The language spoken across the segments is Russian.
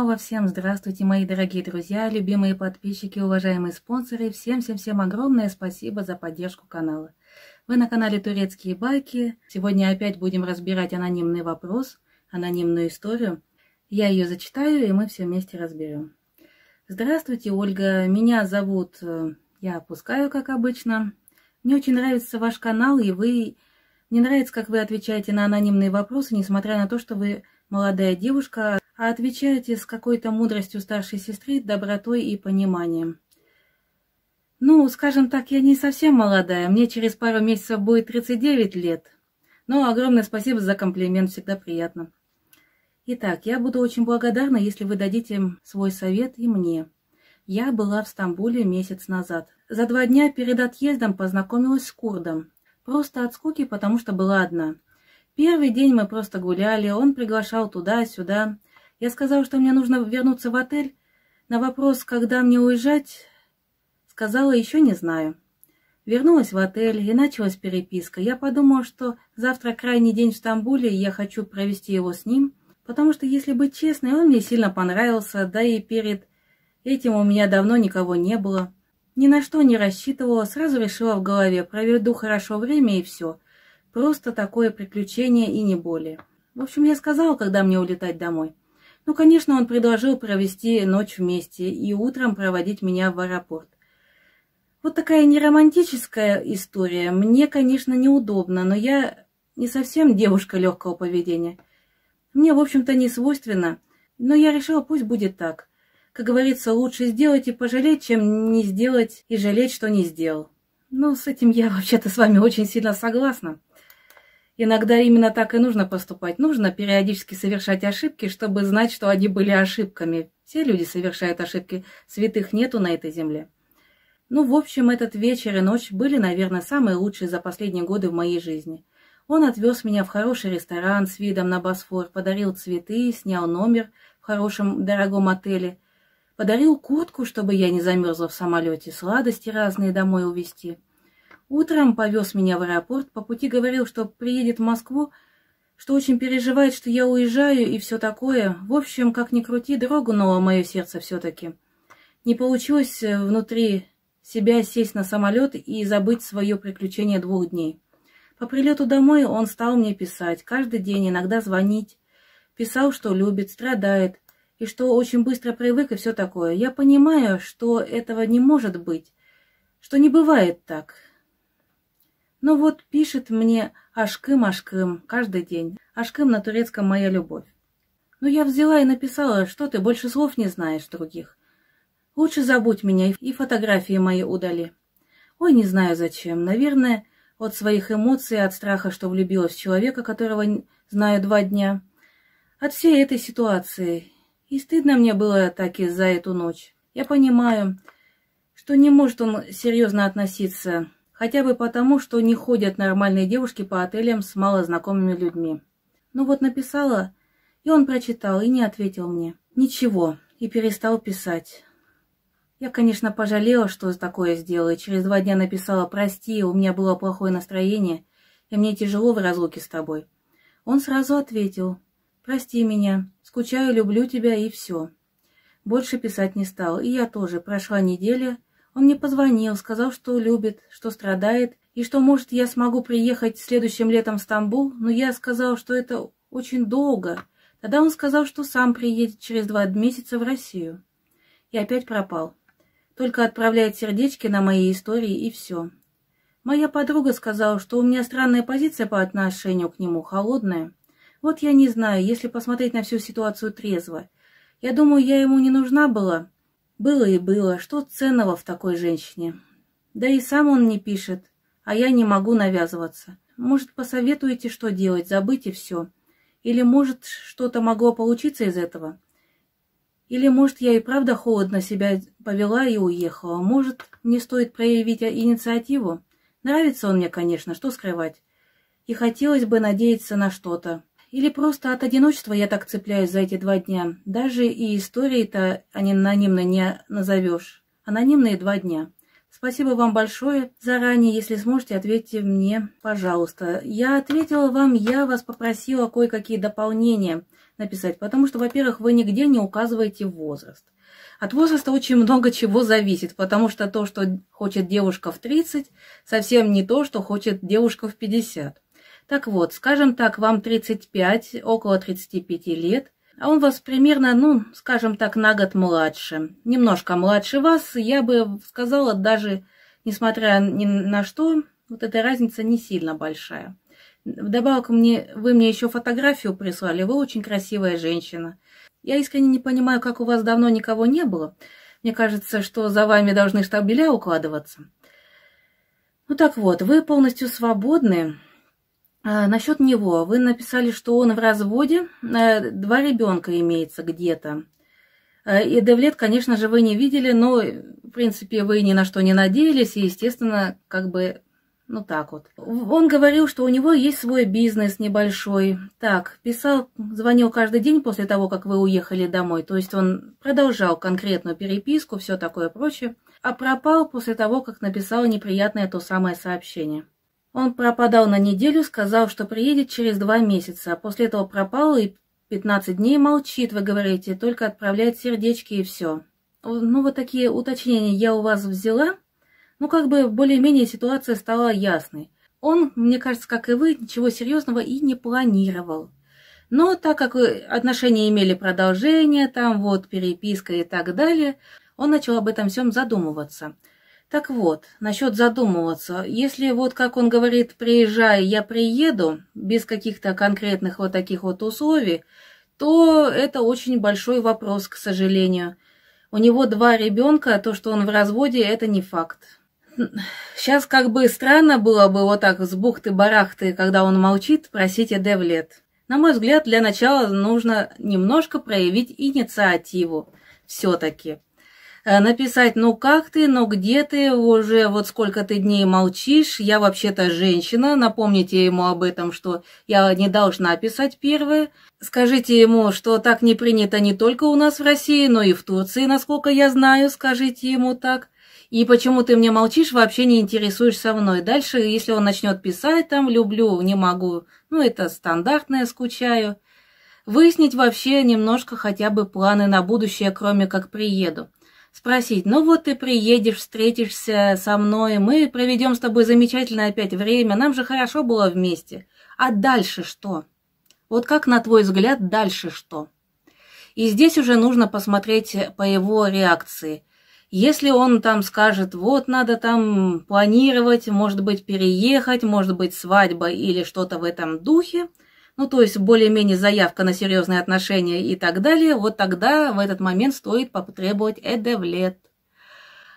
Снова всем здравствуйте, мои дорогие друзья, любимые подписчики, уважаемые спонсоры. Всем-всем-всем огромное спасибо за поддержку канала. Вы на канале Турецкие байки. Сегодня опять будем разбирать анонимный вопрос, анонимную историю. Я ее зачитаю, и мы все вместе разберем. Здравствуйте, Ольга. Меня зовут... Э, я опускаю, как обычно. Мне очень нравится ваш канал, и вы... Мне нравится, как вы отвечаете на анонимные вопросы, несмотря на то, что вы молодая девушка, а отвечаете с какой-то мудростью старшей сестры, добротой и пониманием. Ну, скажем так, я не совсем молодая, мне через пару месяцев будет 39 лет. Но огромное спасибо за комплимент, всегда приятно. Итак, я буду очень благодарна, если вы дадите свой совет и мне. Я была в Стамбуле месяц назад. За два дня перед отъездом познакомилась с курдом. Просто от скуки, потому что была одна. Первый день мы просто гуляли, он приглашал туда-сюда. Я сказала, что мне нужно вернуться в отель. На вопрос, когда мне уезжать, сказала, еще не знаю. Вернулась в отель и началась переписка. Я подумала, что завтра крайний день в Стамбуле, и я хочу провести его с ним, потому что, если быть честной, он мне сильно понравился, да и перед этим у меня давно никого не было. Ни на что не рассчитывала, сразу решила в голове, проведу хорошо время и все. Просто такое приключение и не более. В общем, я сказала, когда мне улетать домой. Ну, конечно, он предложил провести ночь вместе и утром проводить меня в аэропорт. Вот такая неромантическая история. Мне, конечно, неудобно, но я не совсем девушка легкого поведения. Мне, в общем-то, не свойственно, но я решила, пусть будет так. Как говорится, лучше сделать и пожалеть, чем не сделать и жалеть, что не сделал. Ну, с этим я вообще-то с вами очень сильно согласна. Иногда именно так и нужно поступать. Нужно периодически совершать ошибки, чтобы знать, что они были ошибками. Все люди совершают ошибки, святых нету на этой земле. Ну, в общем, этот вечер и ночь были, наверное, самые лучшие за последние годы в моей жизни. Он отвез меня в хороший ресторан с видом на Босфор, подарил цветы, снял номер в хорошем дорогом отеле, подарил куртку, чтобы я не замерзла в самолете, сладости разные домой увезти. Утром повез меня в аэропорт, по пути говорил, что приедет в Москву, что очень переживает, что я уезжаю и все такое. В общем, как ни крути, дрогнуло мое сердце все-таки. Не получилось э, внутри себя сесть на самолет и забыть свое приключение двух дней. По прилету домой он стал мне писать, каждый день иногда звонить. Писал, что любит, страдает, и что очень быстро привык и все такое. Я понимаю, что этого не может быть, что не бывает так. Ну вот пишет мне Ашкым-Ашкым каждый день. Ашкым на турецком «Моя любовь». Но ну я взяла и написала, что ты больше слов не знаешь других. Лучше забудь меня и фотографии мои удали. Ой, не знаю зачем. Наверное, от своих эмоций, от страха, что влюбилась в человека, которого знаю два дня. От всей этой ситуации. И стыдно мне было так и за эту ночь. Я понимаю, что не может он серьезно относиться Хотя бы потому, что не ходят нормальные девушки по отелям с малознакомыми людьми. Ну вот написала, и он прочитал, и не ответил мне. Ничего, и перестал писать. Я, конечно, пожалела, что такое сделала, и через два дня написала «Прости, у меня было плохое настроение, и мне тяжело в разлуке с тобой». Он сразу ответил «Прости меня, скучаю, люблю тебя и все». Больше писать не стал, и я тоже. Прошла неделя, он мне позвонил, сказал, что любит, что страдает, и что, может, я смогу приехать следующим летом в Стамбул, но я сказал, что это очень долго. Тогда он сказал, что сам приедет через два месяца в Россию. И опять пропал. Только отправляет сердечки на мои истории, и все. Моя подруга сказала, что у меня странная позиция по отношению к нему, холодная. Вот я не знаю, если посмотреть на всю ситуацию трезво. Я думаю, я ему не нужна была, было и было, что ценного в такой женщине. Да и сам он не пишет, а я не могу навязываться. Может, посоветуете, что делать, забыть и все. Или, может, что-то могло получиться из этого. Или, может, я и правда холодно себя повела и уехала. Может, мне стоит проявить инициативу. Нравится он мне, конечно, что скрывать. И хотелось бы надеяться на что-то. Или просто от одиночества я так цепляюсь за эти два дня. Даже и истории-то анонимно не назовешь. Анонимные два дня. Спасибо вам большое. Заранее, если сможете, ответьте мне, пожалуйста. Я ответила вам, я вас попросила кое-какие дополнения написать, потому что, во-первых, вы нигде не указываете возраст. От возраста очень много чего зависит, потому что то, что хочет девушка в 30, совсем не то, что хочет девушка в 50. Так вот, скажем так, вам 35, около 35 лет, а он вас примерно, ну, скажем так, на год младше. Немножко младше вас, я бы сказала, даже несмотря ни на что, вот эта разница не сильно большая. Вдобавок, мне, вы мне еще фотографию прислали, вы очень красивая женщина. Я искренне не понимаю, как у вас давно никого не было. Мне кажется, что за вами должны штабеля укладываться. Ну так вот, вы полностью свободны, а, Насчет него. Вы написали, что он в разводе. Э, два ребенка имеется где-то. Э, и Девлет, конечно же, вы не видели, но, в принципе, вы ни на что не надеялись, и, естественно, как бы, ну так вот. Он говорил, что у него есть свой бизнес небольшой. Так, писал, звонил каждый день после того, как вы уехали домой. То есть он продолжал конкретную переписку, все такое прочее. А пропал после того, как написал неприятное то самое сообщение. Он пропадал на неделю, сказал, что приедет через два месяца, а после этого пропал и 15 дней молчит, вы говорите, только отправляет сердечки и все. Ну, вот такие уточнения я у вас взяла. Ну, как бы более-менее ситуация стала ясной. Он, мне кажется, как и вы, ничего серьезного и не планировал. Но так как отношения имели продолжение, там вот переписка и так далее, он начал об этом всем задумываться – так вот, насчет задумываться. Если вот, как он говорит, приезжай, я приеду, без каких-то конкретных вот таких вот условий, то это очень большой вопрос, к сожалению. У него два ребенка, то, что он в разводе, это не факт. Сейчас как бы странно было бы вот так с бухты-барахты, когда он молчит, просите Девлет. На мой взгляд, для начала нужно немножко проявить инициативу все-таки. Э, написать «Ну как ты? Ну где ты? Уже вот сколько ты дней молчишь? Я вообще-то женщина». Напомните ему об этом, что я не должна писать первое. Скажите ему, что так не принято не только у нас в России, но и в Турции, насколько я знаю, скажите ему так. И почему ты мне молчишь, вообще не интересуешься мной. Дальше, если он начнет писать там «люблю», «не могу», ну это стандартное «скучаю», выяснить вообще немножко хотя бы планы на будущее, кроме как приеду спросить, ну вот ты приедешь, встретишься со мной, мы проведем с тобой замечательное опять время, нам же хорошо было вместе. А дальше что? Вот как, на твой взгляд, дальше что? И здесь уже нужно посмотреть по его реакции. Если он там скажет, вот надо там планировать, может быть, переехать, может быть, свадьба или что-то в этом духе – ну то есть более-менее заявка на серьезные отношения и так далее, вот тогда в этот момент стоит потребовать эдевлет.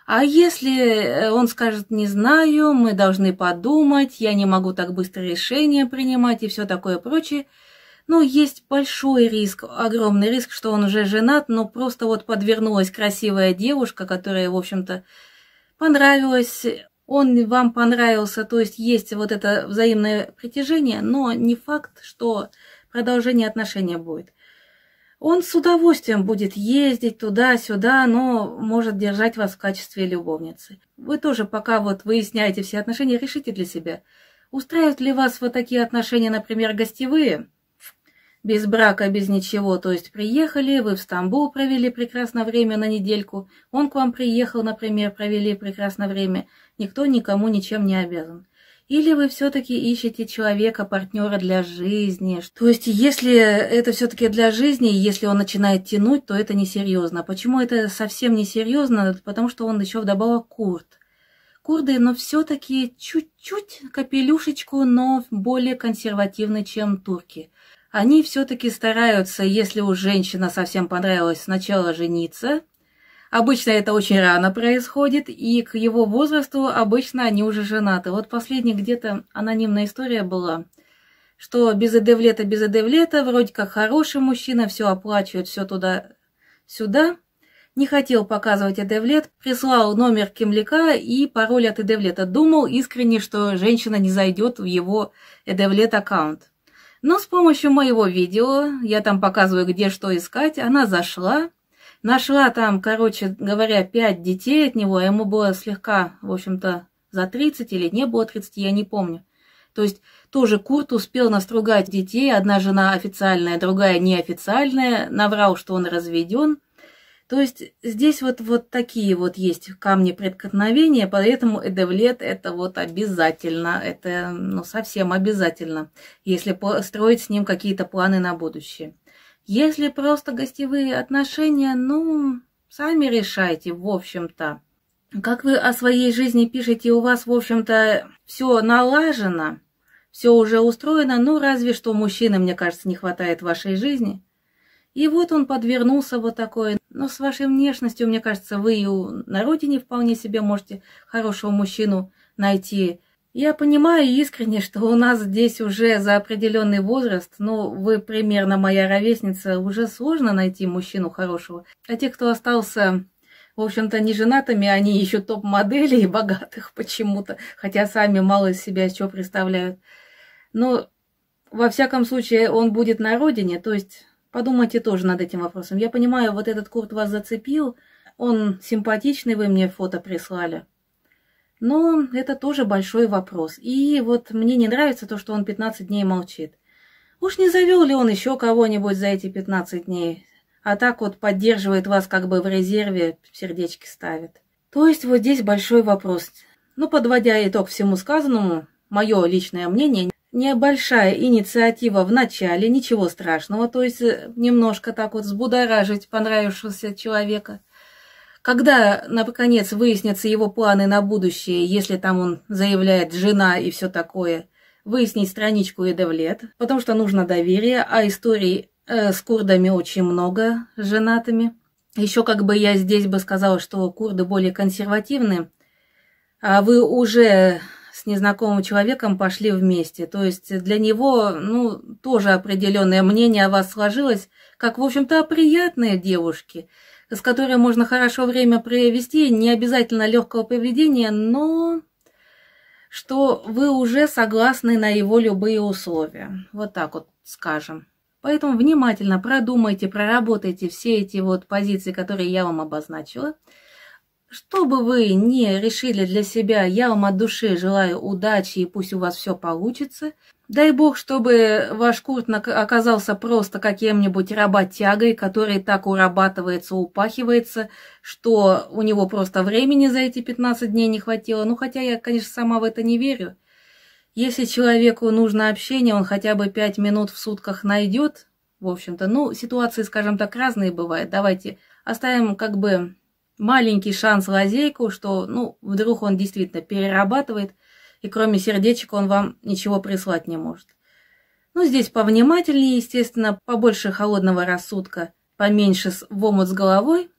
А если э, он скажет «не знаю», «мы должны подумать», «я не могу так быстро решение принимать» и все такое прочее, ну, есть большой риск, огромный риск, что он уже женат, но просто вот подвернулась красивая девушка, которая, в общем-то, понравилась, он вам понравился, то есть есть вот это взаимное притяжение, но не факт, что продолжение отношения будет. Он с удовольствием будет ездить туда-сюда, но может держать вас в качестве любовницы. Вы тоже пока вот выясняете все отношения, решите для себя, устраивают ли вас вот такие отношения, например, гостевые – без брака, без ничего, то есть приехали, вы в Стамбул провели прекрасное время на недельку, он к вам приехал, например, провели прекрасное время, никто никому ничем не обязан. Или вы все-таки ищете человека, партнера для жизни. То есть, если это все-таки для жизни, если он начинает тянуть, то это несерьезно. Почему это совсем несерьезно? Потому что он еще вдобавок курт. Курды, но все-таки чуть-чуть капелюшечку, но более консервативны, чем турки. Они все-таки стараются, если у женщина совсем понравилось сначала жениться. Обычно это очень рано происходит, и к его возрасту обычно они уже женаты. Вот последняя где-то анонимная история была, что без Эдевлета, без Эдевлета, вроде как хороший мужчина, все оплачивает, все туда-сюда. Не хотел показывать Эдевлет, прислал номер Кемляка и пароль от Эдевлета. Думал искренне, что женщина не зайдет в его Эдевлет аккаунт. Но с помощью моего видео, я там показываю, где что искать, она зашла, нашла там, короче говоря, пять детей от него, а ему было слегка, в общем-то, за 30 или не было 30, я не помню. То есть тоже Курт успел настругать детей, одна жена официальная, другая неофициальная, наврал, что он разведен – то есть здесь вот, вот такие вот есть камни преткновения, поэтому эдевлет это вот обязательно, это ну, совсем обязательно, если строить с ним какие-то планы на будущее. Если просто гостевые отношения, ну, сами решайте, в общем-то. Как вы о своей жизни пишете, у вас, в общем-то, все налажено, все уже устроено, ну, разве что мужчина, мне кажется, не хватает в вашей жизни – и вот он подвернулся вот такой. Но с вашей внешностью, мне кажется, вы и на родине вполне себе можете хорошего мужчину найти. Я понимаю искренне, что у нас здесь уже за определенный возраст, но вы примерно моя ровесница, уже сложно найти мужчину хорошего. А те, кто остался, в общем-то, не женатыми, они еще топ-модели и богатых почему-то, хотя сами мало из себя чего представляют. Но, во всяком случае, он будет на родине, то есть Подумайте тоже над этим вопросом. Я понимаю, вот этот курт вас зацепил, он симпатичный, вы мне фото прислали. Но это тоже большой вопрос. И вот мне не нравится то, что он 15 дней молчит. Уж не завел ли он еще кого-нибудь за эти 15 дней? А так вот поддерживает вас как бы в резерве, сердечки ставит. То есть вот здесь большой вопрос. Ну подводя итог всему сказанному, мое личное мнение небольшая инициатива в начале, ничего страшного, то есть э, немножко так вот взбудоражить понравившегося человека. Когда, наконец, выяснятся его планы на будущее, если там он заявляет «жена» и все такое, выяснить страничку Эдевлет, потому что нужно доверие, а историй э, с курдами очень много, с женатыми. Еще как бы я здесь бы сказала, что курды более консервативны, а вы уже с незнакомым человеком пошли вместе. То есть для него, ну, тоже определенное мнение о вас сложилось, как, в общем-то, приятные девушки, с которой можно хорошо время провести, не обязательно легкого поведения, но что вы уже согласны на его любые условия. Вот так вот скажем. Поэтому внимательно продумайте, проработайте все эти вот позиции, которые я вам обозначила – что бы вы ни решили для себя, я вам от души желаю удачи и пусть у вас все получится. Дай бог, чтобы ваш курт оказался просто каким-нибудь работягой, который так урабатывается, упахивается, что у него просто времени за эти 15 дней не хватило. Ну, хотя я, конечно, сама в это не верю. Если человеку нужно общение, он хотя бы 5 минут в сутках найдет, в общем-то. Ну, ситуации, скажем так, разные бывают. Давайте оставим как бы маленький шанс лазейку, что, ну, вдруг он действительно перерабатывает, и кроме сердечек он вам ничего прислать не может. Ну, здесь повнимательнее, естественно, побольше холодного рассудка, поменьше с в омут с головой,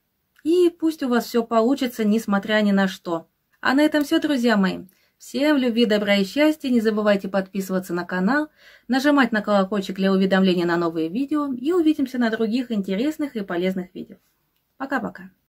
и пусть у вас все получится, несмотря ни на что. А на этом все, друзья мои. Всем любви, добра и счастья. Не забывайте подписываться на канал, нажимать на колокольчик для уведомления на новые видео и увидимся на других интересных и полезных видео. Пока-пока.